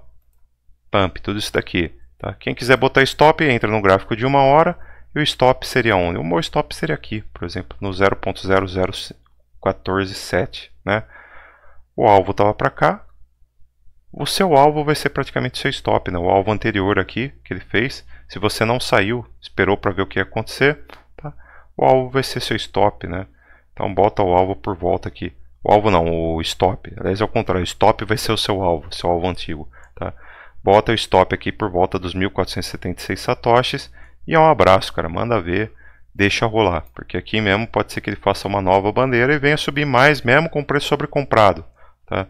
pump, tudo isso daqui, tá? Quem quiser botar stop, entra no gráfico de uma hora, e o stop seria onde? O meu stop seria aqui, por exemplo, no 0.00147, né? o alvo estava para cá, o seu alvo vai ser praticamente seu stop, né? o alvo anterior aqui que ele fez. Se você não saiu, esperou para ver o que ia acontecer, tá? o alvo vai ser seu stop. Né? Então bota o alvo por volta aqui. O alvo não, o stop. Aliás, é o contrário, o stop vai ser o seu alvo, seu alvo antigo. Tá? Bota o stop aqui por volta dos 1476 satoshis. E é um abraço, cara. Manda ver, deixa rolar. Porque aqui mesmo pode ser que ele faça uma nova bandeira e venha subir mais mesmo com preço sobrecomprado. Tá?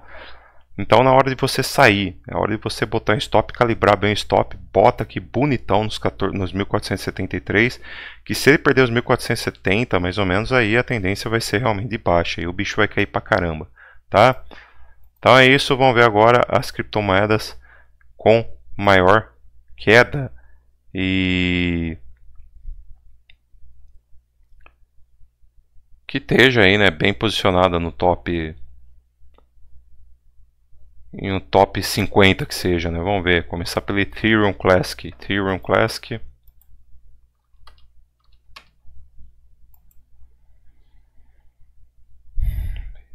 Então, na hora de você sair, é hora de você botar em stop, calibrar bem o stop, bota aqui bonitão nos, 14, nos 1473, que se ele perder os 1470, mais ou menos, aí a tendência vai ser realmente de baixa, e o bicho vai cair pra caramba, tá? Então é isso, vamos ver agora as criptomoedas com maior queda e que esteja aí, né, bem posicionada no top em um top 50 que seja, né? Vamos ver, começar pelo Ethereum Classic, Ethereum Classic.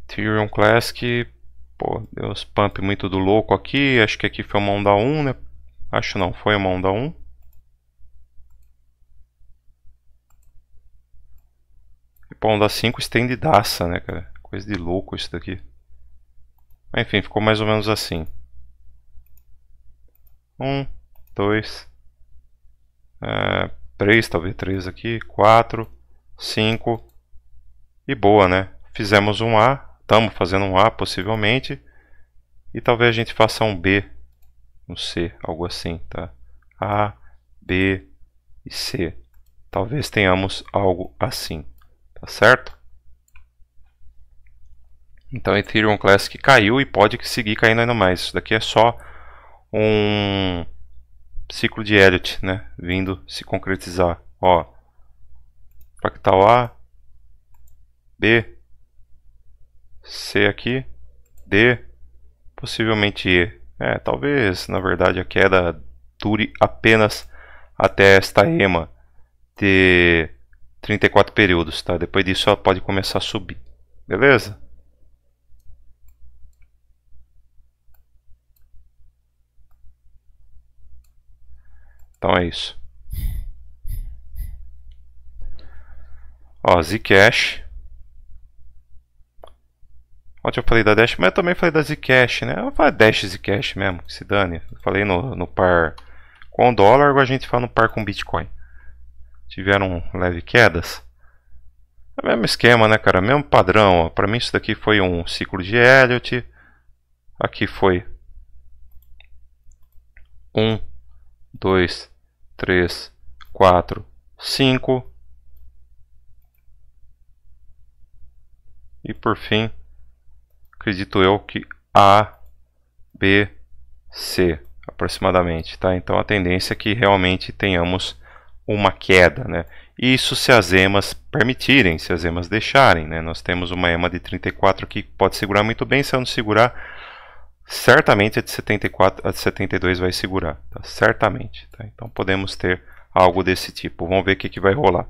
Ethereum Classic, pô, deu uns pump muito do louco aqui, acho que aqui foi uma onda 1, né? Acho não, foi uma onda 1. E pô, onda 5 estendidaça, né, cara? Coisa de louco isso daqui. Enfim, ficou mais ou menos assim. Um, dois, é, três, talvez três aqui, quatro, cinco e boa, né? Fizemos um A, estamos fazendo um A possivelmente e talvez a gente faça um B, um C, algo assim, tá? A, B e C. Talvez tenhamos algo assim, tá certo? Então Ethereum Classic caiu e pode seguir caindo ainda mais. Isso daqui é só um ciclo de Elliot, né? Vindo se concretizar. Ó, fractal A, B, C aqui, D, possivelmente E. É, talvez, na verdade, a queda dure apenas até esta EMA ter 34 períodos, tá? Depois disso ela pode começar a subir. Beleza? Então é isso. Ó, Zcash. Ontem eu falei da Dash, mas eu também falei da Zcash, né? Eu falei Dash Zcash mesmo, que se dane. Eu falei no, no par com dólar, agora a gente fala no par com Bitcoin. Tiveram leve quedas. É o mesmo esquema, né, cara? Mesmo padrão. Para mim, isso daqui foi um ciclo de Elliott. Aqui foi um, dois, três, quatro, cinco E por fim, acredito eu que A, B, C aproximadamente. Tá? Então a tendência é que realmente tenhamos uma queda. Né? Isso se as emas permitirem, se as emas deixarem. Né? Nós temos uma ema de 34 que pode segurar muito bem, se eu não segurar, certamente a de 74 a de 72 vai segurar, tá? certamente. Tá? Então podemos ter algo desse tipo. Vamos ver o que, que vai rolar.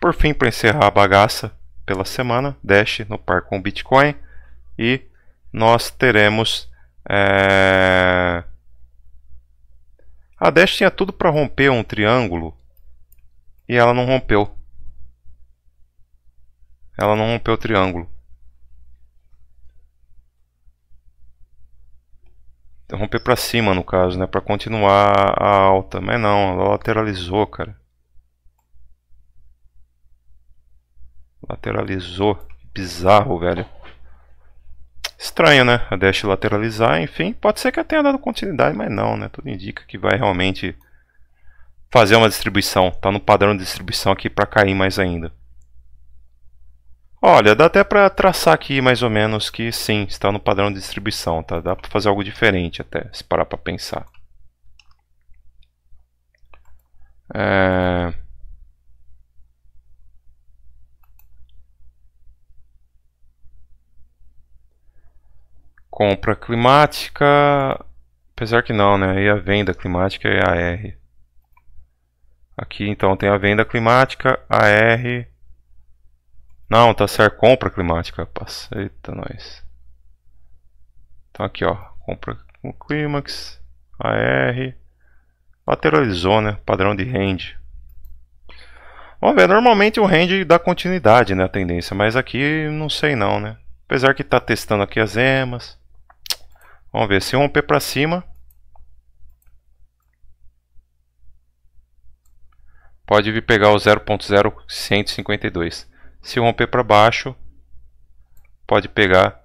Por fim, para encerrar a bagaça pela semana, Dash no par com Bitcoin e nós teremos é... a Dash tinha tudo para romper um triângulo e ela não rompeu. Ela não rompeu o triângulo. romper para cima no caso, né, para continuar a alta, mas não, ela lateralizou, cara. Lateralizou, bizarro, velho. Estranho, né? A dash lateralizar, enfim, pode ser que tenha dado continuidade, mas não, né? Tudo indica que vai realmente fazer uma distribuição, tá no padrão de distribuição aqui para cair mais ainda. Olha, dá até para traçar aqui mais ou menos que sim, está no padrão de distribuição, tá? Dá para fazer algo diferente até, se parar para pensar. É... Compra climática, apesar que não, né? E a venda climática é a R. Aqui então tem a venda climática, a R. Não, tá certo. Compra climática, rapaz. Eita, nós. Então aqui, ó. Compra com clímax. AR. Lateralizou, né? Padrão de range. Vamos ver, normalmente o range dá continuidade né, a tendência, mas aqui não sei não, né? Apesar que tá testando aqui as emas. Vamos ver, se romper para cima... Pode vir pegar o 0.0152. Se romper para baixo, pode pegar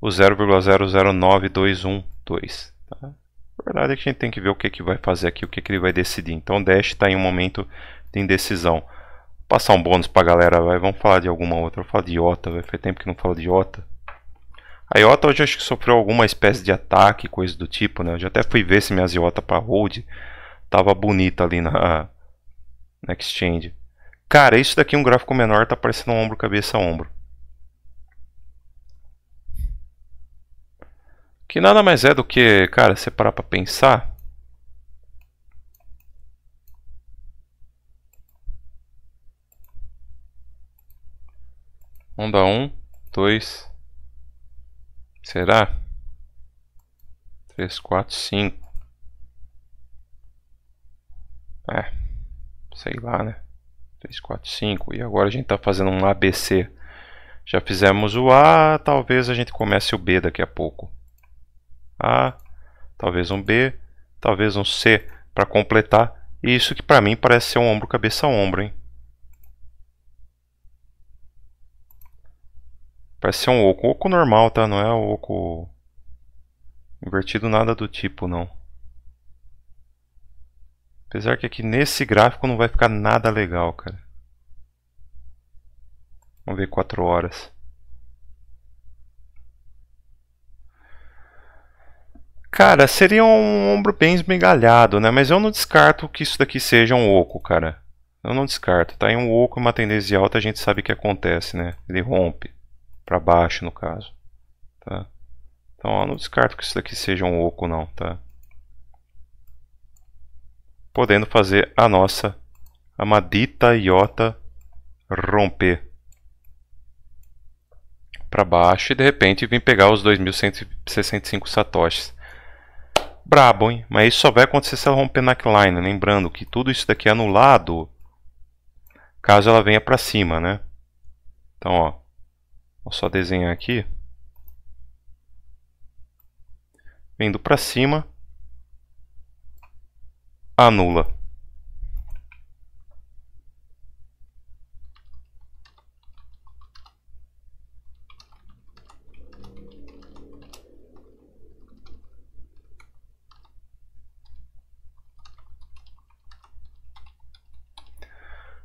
o 0,009212. Tá? A verdade é que a gente tem que ver o que, que vai fazer aqui, o que, que ele vai decidir. Então o Dash está em um momento de indecisão. Vou passar um bônus para a galera, vai. vamos falar de alguma outra. vou falar de Iota, vai. faz tempo que não falo de Iota. A Iota hoje acho que sofreu alguma espécie de ataque, coisa do tipo, né? Eu já até fui ver se minha Iota para hold tava bonita ali na, na exchange. Cara, isso daqui é um gráfico menor tá parecendo um ombro, cabeça, ombro. Que nada mais é do que, cara, você parar pra pensar. Vamos dar um, dois. Será? Três, quatro, cinco. É. Sei lá, né? 3, 4, 5. E agora a gente está fazendo um ABC. Já fizemos o A, talvez a gente comece o B daqui a pouco. A, talvez um B, talvez um C para completar. E isso que para mim parece ser um ombro cabeça ombro, hein? Parece ser um oco, oco normal, tá? Não é oco invertido nada do tipo, não. Apesar que aqui nesse gráfico não vai ficar nada legal, cara. Vamos ver 4 horas. Cara, seria um ombro bem esmigalhado, né? Mas eu não descarto que isso daqui seja um oco, cara. Eu não descarto. Tá em um oco e uma tendência alta, a gente sabe o que acontece, né? Ele rompe. para baixo, no caso. Tá? Então, eu não descarto que isso daqui seja um oco, não, tá? podendo fazer a nossa amadita iota romper para baixo e de repente vir pegar os 2.165 satoshis. Brabo, hein? Mas isso só vai acontecer se ela romper na line, lembrando que tudo isso daqui é anulado caso ela venha para cima, né? Então, ó, vou só desenhar aqui. Vindo para cima, anula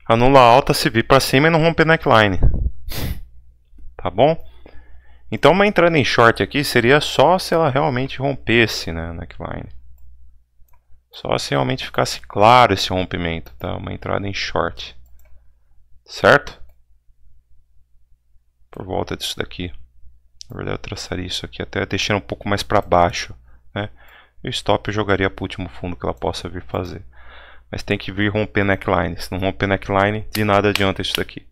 Anula alta se vir para cima e não romper neckline. Tá bom? Então uma entrada em short aqui seria só se ela realmente rompesse né, neckline. Só se realmente ficasse claro esse rompimento, tá? Uma entrada em short. Certo? Por volta disso daqui. Na verdade eu traçaria isso aqui até deixando um pouco mais para baixo, né? E o stop eu jogaria para o último fundo que ela possa vir fazer. Mas tem que vir romper neckline. Se não romper neckline, de nada adianta isso daqui.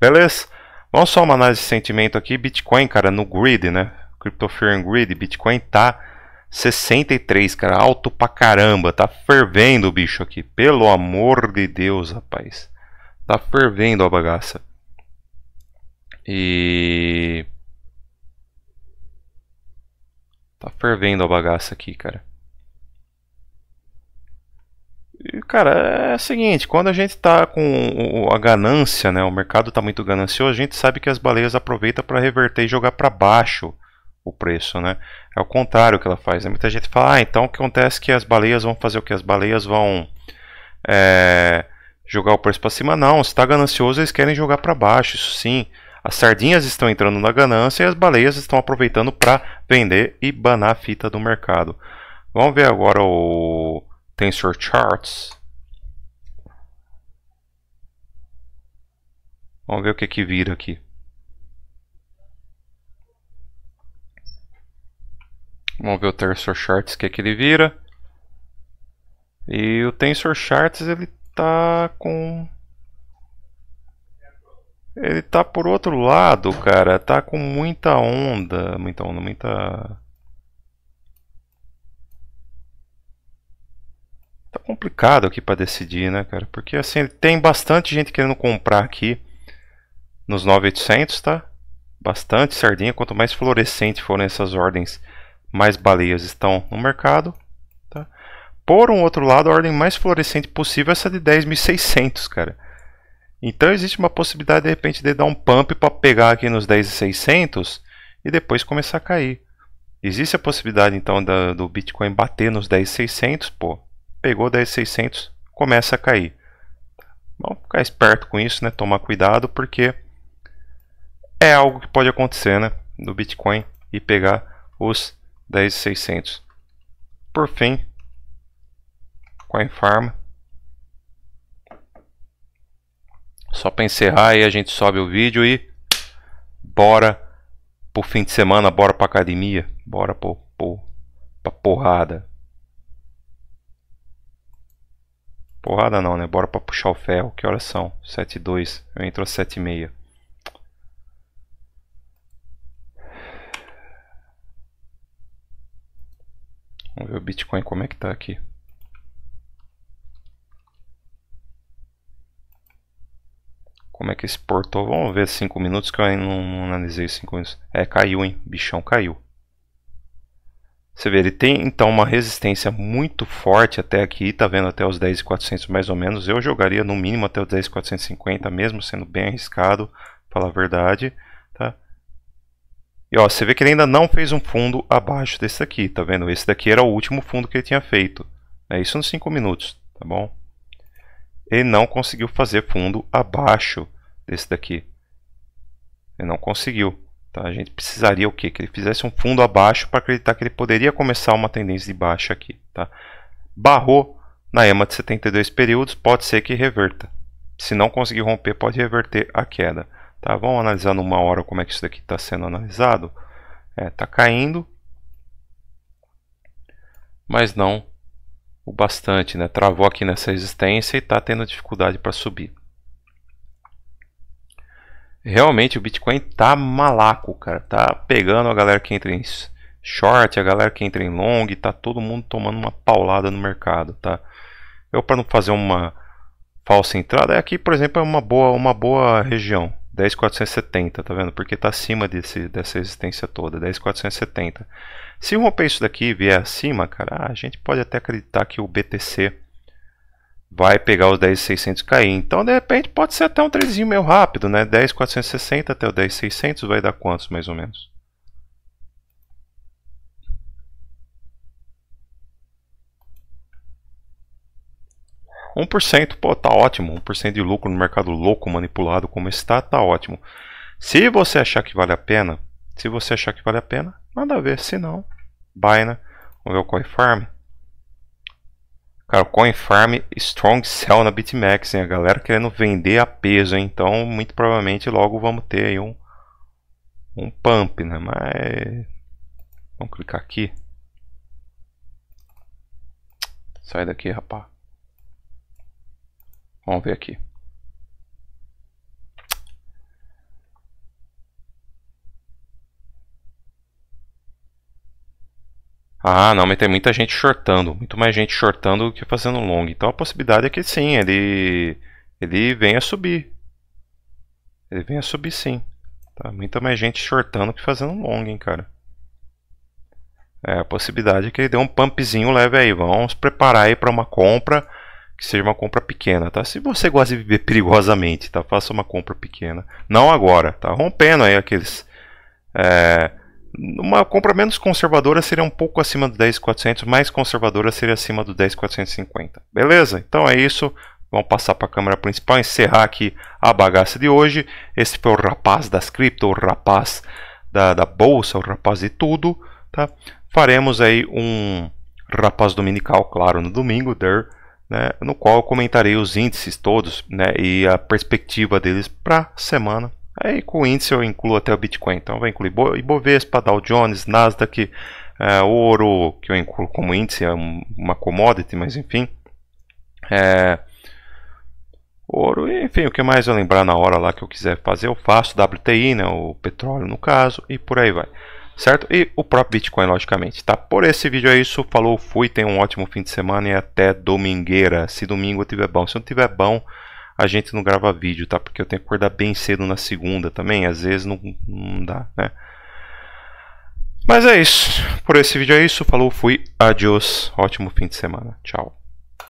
Beleza? Vamos só uma análise de sentimento aqui. Bitcoin, cara, no grid, né? Crypto Fear and Grid, Bitcoin tá 63, cara. Alto pra caramba. Tá fervendo o bicho aqui. Pelo amor de Deus, rapaz. Tá fervendo a bagaça. E. Tá fervendo a bagaça aqui, cara. E, cara, é o seguinte, quando a gente tá com a ganância, né, o mercado tá muito ganancioso, a gente sabe que as baleias aproveitam para reverter e jogar para baixo o preço, né? É o contrário que ela faz. Né? Muita gente fala, ah, então o que acontece é que as baleias vão fazer o que? As baleias vão é, jogar o preço para cima. Não, se está ganancioso, eles querem jogar para baixo, isso sim. As sardinhas estão entrando na ganância e as baleias estão aproveitando para vender e banar a fita do mercado. Vamos ver agora o Tensor Charts. Vamos ver o que, que vira aqui. Vamos ver o tensor charts que é que ele vira. E o tensor charts ele tá com ele tá por outro lado, cara, tá com muita onda, muita onda, muita Tá complicado aqui para decidir, né, cara? Porque assim, tem bastante gente querendo comprar aqui nos 9800, tá? Bastante sardinha, quanto mais fluorescente forem essas ordens mais baleias estão no mercado. Tá? Por um outro lado, a ordem mais florescente possível é essa de 10.600, cara. Então existe uma possibilidade de repente de dar um pump para pegar aqui nos 10.600 e depois começar a cair. Existe a possibilidade então da, do Bitcoin bater nos 10.600, pô, pegou 10.600, começa a cair. Vamos ficar esperto com isso, né? Tomar cuidado porque é algo que pode acontecer, né? do Bitcoin e pegar os 10.600. Por fim, com a Infarma. só para encerrar aí a gente sobe o vídeo e bora pro fim de semana, bora pra academia, bora pro, pro, pra porrada. Porrada não, né? Bora pra puxar o ferro. Que horas são? 7 e 2. Eu entro às 7 e meia. Vamos ver o Bitcoin como é que está aqui. Como é que exportou? Vamos ver 5 minutos que eu ainda não, não analisei 5 minutos. É, caiu, hein? Bichão caiu. Você vê, ele tem então uma resistência muito forte até aqui, tá vendo? Até os 10.400 mais ou menos. Eu jogaria no mínimo até os 10.450, mesmo sendo bem arriscado, falar a verdade, tá? E ó, você vê que ele ainda não fez um fundo abaixo desse daqui, tá vendo? Esse daqui era o último fundo que ele tinha feito. É isso nos 5 minutos, tá bom? Ele não conseguiu fazer fundo abaixo desse daqui. Ele não conseguiu. Tá? A gente precisaria o quê? Que ele fizesse um fundo abaixo para acreditar que ele poderia começar uma tendência de baixa aqui. Tá? Barrou na EMA de 72 períodos, pode ser que reverta. Se não conseguir romper, pode reverter a queda. Tá, vamos analisar numa hora como é que isso daqui está sendo analisado. Está é, caindo, mas não o bastante. Né? Travou aqui nessa resistência e está tendo dificuldade para subir. Realmente o Bitcoin tá malaco, cara. Tá pegando a galera que entra em short, a galera que entra em long, tá todo mundo tomando uma paulada no mercado, tá? Eu para não fazer uma falsa entrada, é aqui, por exemplo, é uma boa, uma boa região. 10.470, tá vendo? Porque está acima desse, dessa resistência toda, 10.470. Se romper isso daqui e vier acima, cara, a gente pode até acreditar que o BTC vai pegar os 10.600 e cair. Então, de repente, pode ser até um trezinho meio rápido, né? 10.460 até o 10.600 vai dar quantos, mais ou menos? 1%, pô, tá ótimo. 1% de lucro no mercado louco, manipulado como está, tá ótimo. Se você achar que vale a pena, se você achar que vale a pena, nada a ver. Se não, Bina, vamos ver o CoinFarm. Cara, o CoinFarm Strong Sell na BitMEX, hein? A galera querendo vender a peso, hein? Então, muito provavelmente logo vamos ter aí um, um pump, né? Mas... Vamos clicar aqui. Sai daqui, rapaz. Vamos ver aqui. Ah, não, mas tem muita gente shortando, muito mais gente shortando do que fazendo long. Então a possibilidade é que sim, ele ele venha subir. Ele venha subir sim. Tá muita mais gente shortando que fazendo long, hein, cara. É, a possibilidade é que ele dê um pumpzinho leve aí. Vamos preparar aí para uma compra que seja uma compra pequena, tá? Se você gosta de viver perigosamente, tá? Faça uma compra pequena. Não agora, tá? Rompendo aí aqueles... É, uma compra menos conservadora seria um pouco acima do 10.400, mais conservadora seria acima do 10.450. Beleza? Então é isso. Vamos passar para a câmera principal, encerrar aqui a bagaça de hoje. Esse foi o rapaz das cripto, o rapaz da, da bolsa, o rapaz de tudo. Tá? Faremos aí um rapaz dominical, claro, no domingo. There né, no qual eu comentarei os índices todos né, e a perspectiva deles para a semana. Aí com o índice eu incluo até o Bitcoin, então vou incluir Ibovespa, Dow Jones, Nasdaq, é, ouro, que eu incluo como índice, é uma commodity, mas enfim. É, ouro, enfim, o que mais eu lembrar na hora lá que eu quiser fazer, eu faço WTI, né, o petróleo no caso, e por aí vai certo? E o próprio Bitcoin, logicamente, tá? Por esse vídeo é isso, falou, fui, tenha um ótimo fim de semana e até domingueira, se domingo tiver bom. Se não tiver bom, a gente não grava vídeo, tá? Porque eu tenho que acordar bem cedo na segunda também, às vezes não, não dá, né? Mas é isso, por esse vídeo é isso, falou, fui, adiós, ótimo fim de semana, tchau.